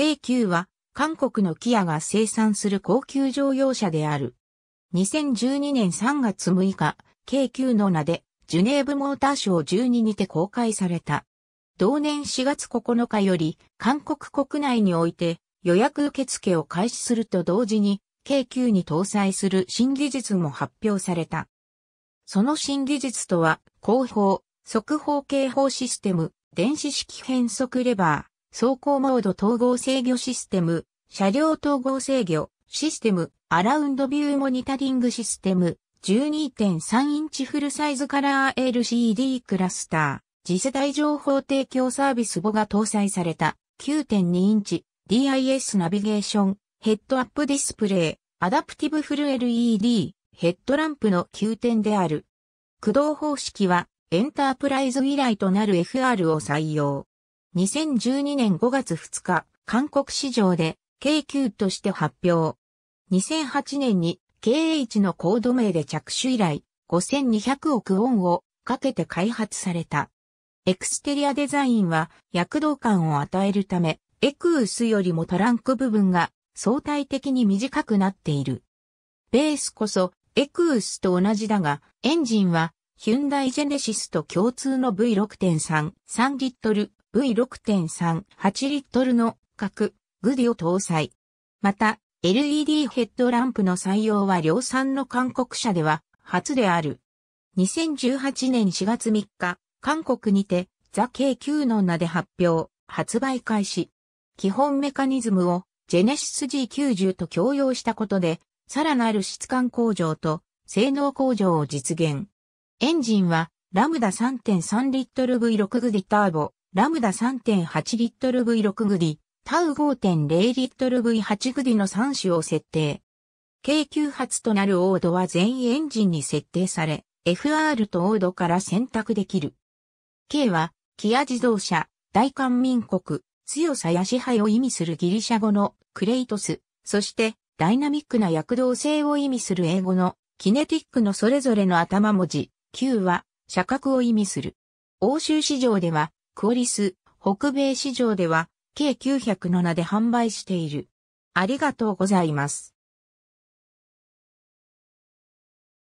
K9 は韓国のキアが生産する高級乗用車である。2012年3月6日、K9 の名でジュネーブモーターショー12にて公開された。同年4月9日より韓国国内において予約受付を開始すると同時に K9 に搭載する新技術も発表された。その新技術とは、後方、速報警報システム、電子式変速レバー。走行モード統合制御システム、車両統合制御システム、アラウンドビューモニタリングシステム、12.3インチフルサイズカラー LCD クラスター、次世代情報提供サービスボが搭載された9.2インチ DIS ナビゲーション、ヘッドアップディスプレイ、アダプティブフル LED、ヘッドランプの9点である。駆動方式はエンタープライズ以来となる FR を採用。2012年5月2日、韓国市場で k 9として発表。2008年に KH のコード名で着手以来、5200億ウォンをかけて開発された。エクステリアデザインは躍動感を与えるため、エクースよりもトランク部分が相対的に短くなっている。ベースこそエクースと同じだが、エンジンはヒュンダイジェネシスと共通の V6.3 3リットル V6.38 リットルの各グディを搭載。また、LED ヘッドランプの採用は量産の韓国車では初である。2018年4月3日、韓国にてザ・ K9 の名で発表、発売開始。基本メカニズムをジェネシス G90 と共用したことで、さらなる質感向上と性能向上を実現。エンジンはラムダ3.3リットル V6 グディターボラムダ3.8リットル V6 グリ、タウ5.0リットル V8 グリの3種を設定。軽9発となるオードは全員エンジンに設定され、FR とオードから選択できる。K は、キア自動車、大韓民国、強さや支配を意味するギリシャ語のクレイトス、そしてダイナミックな躍動性を意味する英語のキネティックのそれぞれの頭文字、Q は社格を意味する。欧州市場ではクオリス、北米市場では、計907で販売している。ありがとうございます。